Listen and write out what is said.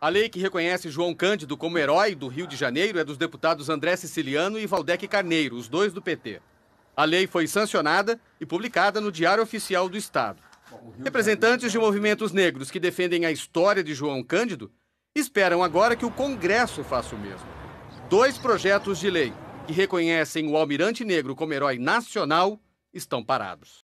A lei que reconhece João Cândido como herói do Rio de Janeiro é dos deputados André Siciliano e Valdec Carneiro, os dois do PT. A lei foi sancionada e publicada no Diário Oficial do Estado. Representantes de movimentos negros que defendem a história de João Cândido esperam agora que o Congresso faça o mesmo. Dois projetos de lei que reconhecem o Almirante Negro como herói nacional estão parados.